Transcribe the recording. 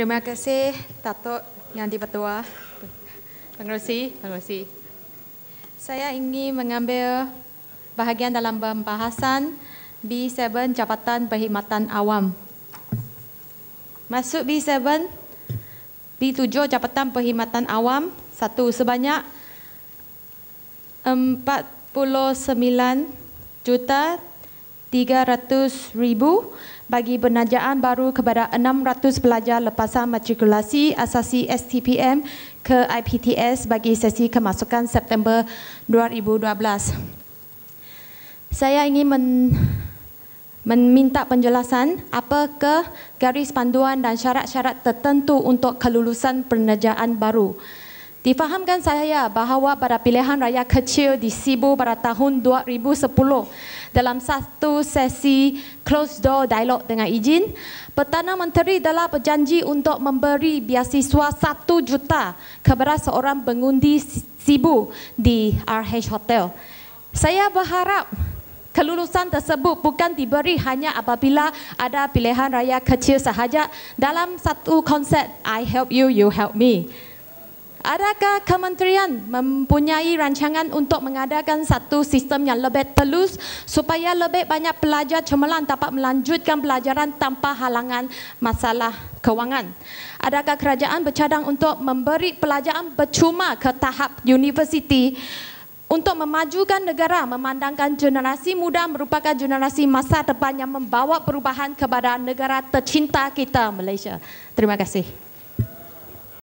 Terima kasih Tato Yang di Petua, Pengerusi, pengerusi. Saya ingin mengambil bahagian dalam pembahasan B7 Jabatan Perkhidmatan Awam. Masuk B7, B7 Jabatan Perkhidmatan Awam, satu sebanyak 49 juta ribu bagi penajaan baru kepada 600 pelajar lepasan matrikulasi asasi STPM ke IPTS bagi sesi kemasukan September 2012. Saya ingin men meminta penjelasan apakah garis panduan dan syarat-syarat tertentu untuk kelulusan penajaan baru. Difahamkan saya bahawa pada pilihan raya kecil di Sibu pada tahun 2010 dalam satu sesi close door dialog dengan izin, Perdana Menteri telah berjanji untuk memberi biasiswa satu juta kepada seorang pengundi Sibu di RH Hotel. Saya berharap kelulusan tersebut bukan diberi hanya apabila ada pilihan raya kecil sahaja dalam satu konsep I help you, you help me. Adakah kementerian mempunyai rancangan untuk mengadakan satu sistem yang lebih telus supaya lebih banyak pelajar cemerlang dapat melanjutkan pelajaran tanpa halangan masalah kewangan? Adakah kerajaan bercadang untuk memberi pelajaran bercuma ke tahap universiti untuk memajukan negara memandangkan generasi muda merupakan generasi masa depan yang membawa perubahan kepada negara tercinta kita Malaysia? Terima kasih.